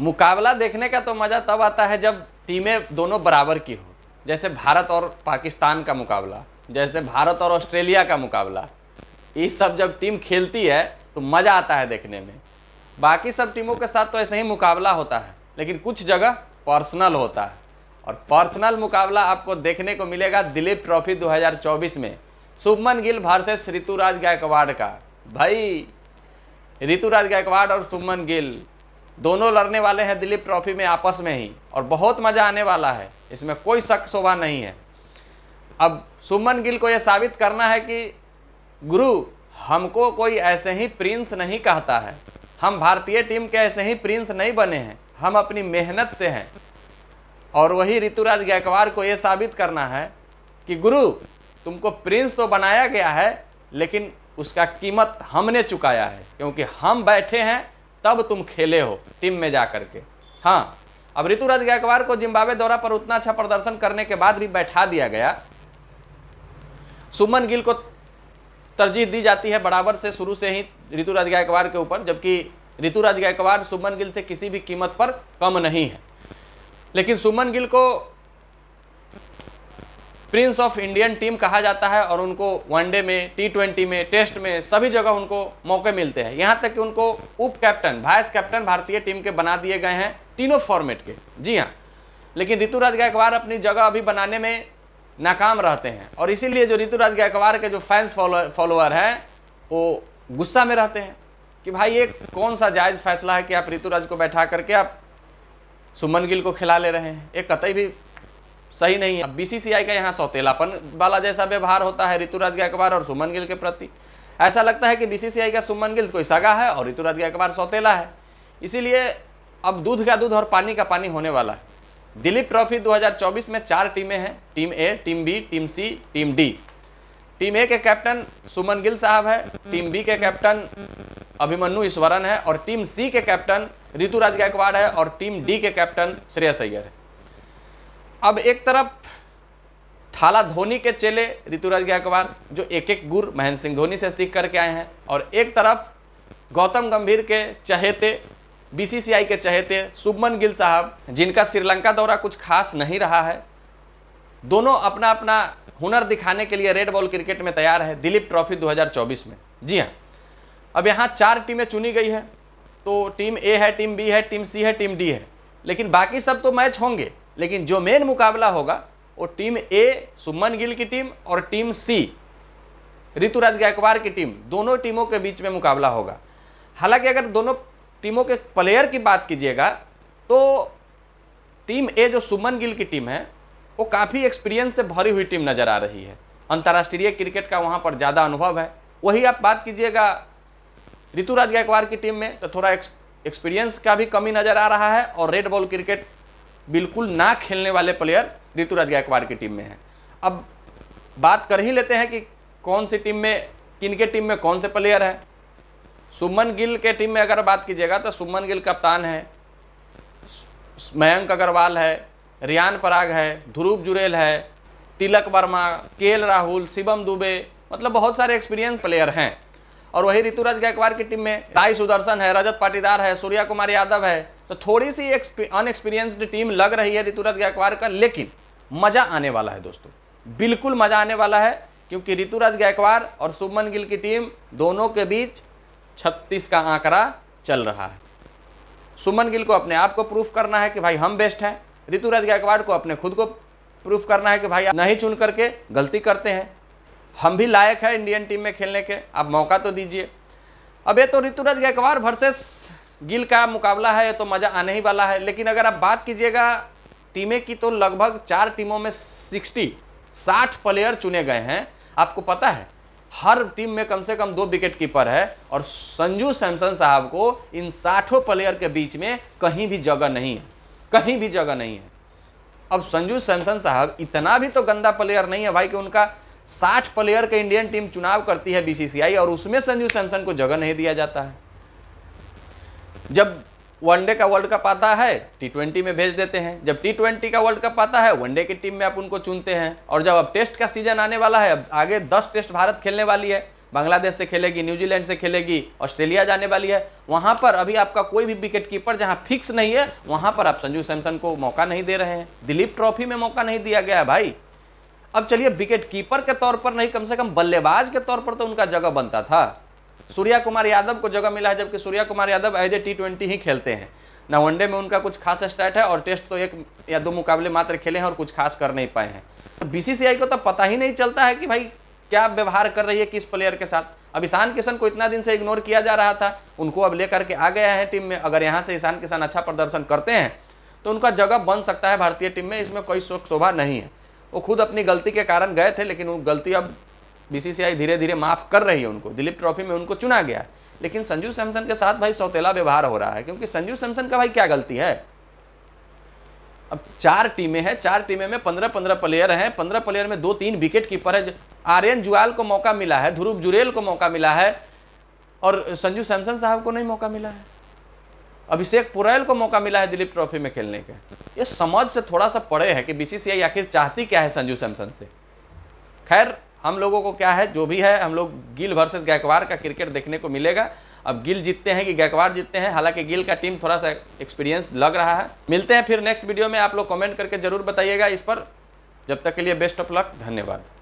मुकाबला देखने का तो मज़ा तब आता है जब टीमें दोनों बराबर की हो जैसे भारत और पाकिस्तान का मुकाबला जैसे भारत और ऑस्ट्रेलिया का मुकाबला ये सब जब टीम खेलती है तो मज़ा आता है देखने में बाकी सब टीमों के साथ तो ऐसे ही मुकाबला होता है लेकिन कुछ जगह पर्सनल होता है और पर्सनल मुकाबला आपको देखने को मिलेगा दिलीप ट्रॉफी 2024 में शुभमन गिल वर्सेस ऋतुराज गायकवाड़ का भाई ऋतुराज गायकवाड़ और शुभमन गिल दोनों लड़ने वाले हैं दिलीप ट्रॉफी में आपस में ही और बहुत मज़ा आने वाला है इसमें कोई शक शोभा नहीं है अब सुमन गिल को यह साबित करना है कि गुरु हमको कोई ऐसे ही प्रिंस नहीं कहता है हम भारतीय टीम के ऐसे ही प्रिंस नहीं बने हैं हम अपनी मेहनत से हैं और वही ऋतुराज गायकवार को यह साबित करना है कि गुरु तुमको प्रिंस तो बनाया गया है लेकिन उसका कीमत हमने चुकाया है क्योंकि हम बैठे हैं तब तुम खेले हो टीम में जा करके हाँ अब ऋतुराज गायकवार को जिम्बाब्वे दौरा पर उतना अच्छा प्रदर्शन करने के बाद भी बैठा दिया गया सुमन गिल को तरजीह दी जाती है बराबर से शुरू से ही ऋतुराज गायकवार के ऊपर जबकि ऋतुराज गायकवार सुमन गिल से किसी भी कीमत पर कम नहीं है लेकिन सुमन गिल को प्रिंस ऑफ इंडियन टीम कहा जाता है और उनको वनडे में टी ट्वेंटी में टेस्ट में सभी जगह उनको मौके मिलते हैं यहाँ तक कि उनको उप कैप्टन वाइस कैप्टन भारतीय टीम के बना दिए गए हैं तीनों फॉर्मेट के जी हाँ लेकिन ऋतुराज गायकवाड़ अपनी जगह अभी बनाने में नाकाम रहते हैं और इसीलिए जो ऋतुराज गायकवाड़ के जो फैंस फॉलोअर हैं वो गुस्सा में रहते हैं कि भाई ये कौन सा जायज़ फैसला है कि आप ऋतुराज को बैठा करके आप सुमन गिल को खिला ले रहे हैं एक कतई भी सही नहीं है बीसीसीआई का यहाँ सौतेलापन वाला जैसा व्यवहार होता है ऋतुराज गायकवार और सुमन गिल के प्रति ऐसा लगता है कि बीसीसीआई का सुमन गिल कोई सगा है और ऋतुराज गायकवार सौतेला है इसीलिए अब दूध का दूध और पानी का पानी होने वाला है दिलीप ट्रॉफी 2024 में चार टीमें हैं team A team B team C team D team A के कैप्टन सुमन गिल साहब है टीम बी के कैप्टन अभिमन्यु ईश्वरन है और टीम सी के कैप्टन ऋतुराज गायकवाड़ है और टीम डी के कैप्टन श्रेयस अय्यर है अब एक तरफ थाला धोनी के चेले ऋतुराज गायकवाड़ जो एक एक गुर महेंद्र सिंह धोनी से सीख करके आए हैं और एक तरफ गौतम गंभीर के चहेते बीसीसीआई के चहेते शुभमन गिल साहब जिनका श्रीलंका दौरा कुछ खास नहीं रहा है दोनों अपना अपना हुनर दिखाने के लिए रेड बॉल क्रिकेट में तैयार है दिलीप ट्रॉफी 2024 में जी हाँ अब यहाँ चार टीमें चुनी गई है तो टीम ए है टीम बी है टीम सी है टीम डी है लेकिन बाकी सब तो मैच होंगे लेकिन जो मेन मुकाबला होगा वो टीम ए सुमन गिल की टीम और टीम सी ऋतुराज गायकवाड़ की टीम दोनों टीमों के बीच में मुकाबला होगा हालांकि अगर दोनों टीमों के प्लेयर की बात कीजिएगा तो टीम ए जो सुमन गिल की टीम है वो काफ़ी एक्सपीरियंस से भरी हुई टीम नज़र आ रही है अंतर्राष्ट्रीय क्रिकेट का वहाँ पर ज़्यादा अनुभव है वही आप बात कीजिएगा ऋतुराज गायकवाड़ की टीम में तो थोड़ा एक्सपीरियंस का भी कमी नज़र आ रहा है और रेड बॉल क्रिकेट बिल्कुल ना खेलने वाले प्लेयर ऋतुराज गायकवाड़ की टीम में है अब बात कर ही लेते हैं कि कौन सी टीम में किन के टीम में कौन से प्लेयर हैं सुमन गिल के टीम में अगर बात कीजिएगा तो सुमन गिल कप्तान है मयंक अग्रवाल है रियान पराग है ध्रुव जुरेल है तिलक वर्मा के राहुल शिवम दुबे मतलब बहुत सारे एक्सपीरियंस प्लेयर हैं और वही ऋतुराज गायकवाड़ की टीम में राय सुदर्शन है रजत पाटीदार है सूर्या कुमार यादव है तो थोड़ी सी अनएक्सपीरियंस्ड टीम लग रही है ऋतुराज गायकवाड़ का लेकिन मज़ा आने वाला है दोस्तों बिल्कुल मज़ा आने वाला है क्योंकि ऋतुराज गायकवाड़ और सुमन गिल की टीम दोनों के बीच छत्तीस का आंकड़ा चल रहा है सुमन गिल को अपने आप को प्रूफ करना है कि भाई हम बेस्ट हैं ऋतुराज गायकवाड़ को अपने खुद को प्रूफ करना है कि भाई नहीं चुन करके गलती करते हैं हम भी लायक है इंडियन टीम में खेलने के आप मौका तो दीजिए अब ये तो ऋतुराज गायकवाड़ वर्सेस गिल का मुकाबला है तो मज़ा आने ही वाला है लेकिन अगर आप बात कीजिएगा टीमें की तो लगभग चार टीमों में सिक्सटी साठ प्लेयर चुने गए हैं आपको पता है हर टीम में कम से कम दो विकेट कीपर है और संजू सैमसन साहब को इन साठों प्लेयर के बीच में कहीं भी जगह नहीं है कहीं भी जगह नहीं है अब संजू सैमसन साहब इतना भी तो गंदा प्लेयर नहीं है भाई कि उनका साठ प्लेयर के इंडियन टीम चुनाव करती है बीसीसीआई और उसमें संजू सैमसन को जगह नहीं दिया जाता है जब वनडे का वर्ल्ड कप आता है टी में भेज देते हैं जब टी का वर्ल्ड कप आता है वनडे की टीम में आप उनको चुनते हैं और जब अब टेस्ट का सीजन आने वाला है अब आगे दस टेस्ट भारत खेलने वाली है बांग्लादेश से खेलेगी न्यूजीलैंड से खेलेगी ऑस्ट्रेलिया जाने वाली है वहाँ पर अभी आपका कोई भी विकेट कीपर जहाँ फिक्स नहीं है वहाँ पर आप संजू सैमसन को मौका नहीं दे रहे हैं दिलीप ट्रॉफी में मौका नहीं दिया गया है भाई अब चलिए विकेट कीपर के तौर पर नहीं कम से कम बल्लेबाज के तौर पर तो उनका जगह बनता था सूर्या कुमार यादव को जगह मिला है जबकि Surya Kumar Yadav as a T twenty ही खेलते हैं ना वनडे में उनका कुछ खास स्टार्ट है और टेस्ट तो एक या दो मुकाबले मात्र खेले हैं और कुछ खास कर नहीं पाए हैं तो बीसीसीआई को तो पता ही नहीं चलता है कि भाई क्या व्यवहार कर रही है किस प्लेयर के साथ अब ईशान किशन को इतना दिन से इग्नोर किया जा रहा था उनको अब लेकर के आ गया है टीम में अगर यहाँ से ईशान किशन अच्छा प्रदर्शन करते हैं तो उनका जगह बन सकता है भारतीय टीम में इसमें कोई शोक शोभा नहीं है वो खुद अपनी गलती के कारण गए थे लेकिन वो गलती अब बीसीसीआई धीरे धीरे माफ कर रही है उनको दिलीप ट्रॉफी में उनको चुना गया लेकिन संजू सैमसन के साथ भाई सौतेला व्यवहार हो रहा है क्योंकि संजू सैमसन का भाई क्या गलती है अब चार टीमें हैं चार टीमें में पंद्रह पंद्रह प्लेयर हैं पंद्रह प्लेयर में दो तीन विकेट कीपर है आर्यन जुआल को मौका मिला है ध्रुव जुरेल को मौका मिला है और संजू सैमसन साहब को नहीं मौका मिला है अभिषेक पुरैल को मौका मिला है दिलीप ट्रॉफी में खेलने का ये समझ से थोड़ा सा पड़े है कि बीसीसीआई आखिर चाहती क्या है संजू सैमसन से खैर हम लोगों को क्या है जो भी है हम लोग गिल वर्सेस गैकवार का क्रिकेट देखने को मिलेगा अब गिल जीतते हैं कि गैकवार जीतते हैं हालांकि गिल का टीम थोड़ा सा एक्सपीरियंस लग रहा है मिलते हैं फिर नेक्स्ट वीडियो में आप लोग कमेंट करके जरूर बताइएगा इस पर जब तक के लिए बेस्ट ऑफ लक धन्यवाद